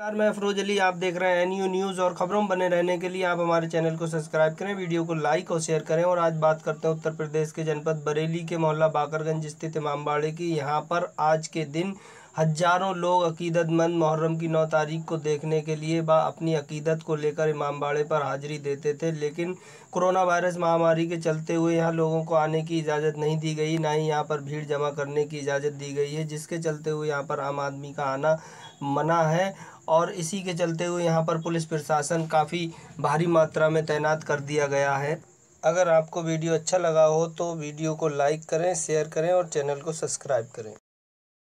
नमस्कार मैं अफरोज अली आप देख रहे हैं एन न्यूज़ और खबरों बने रहने के लिए आप हमारे चैनल को सब्सक्राइब करें वीडियो को लाइक और शेयर करें और आज बात करते हैं उत्तर प्रदेश के जनपद बरेली के मोहल्ला बाकरगंज स्थित इमामबाड़े की यहाँ पर आज के दिन हजारों लोग अकीदतमंद मुहर्रम की नौ तारीख को देखने के लिए व अपनी अकीदत को लेकर इमाम बाड़े पर हाजिरी देते थे लेकिन कोरोना वायरस महामारी के चलते हुए यहाँ लोगों को आने की इजाज़त नहीं दी गई ना ही यहाँ पर भीड़ जमा करने की इजाज़त दी गई है जिसके चलते हुए यहाँ पर आम आदमी का आना मना है और इसी के चलते हुए यहाँ पर पुलिस प्रशासन काफ़ी भारी मात्रा में तैनात कर दिया गया है अगर आपको वीडियो अच्छा लगा हो तो वीडियो को लाइक करें शेयर करें और चैनल को सब्सक्राइब करें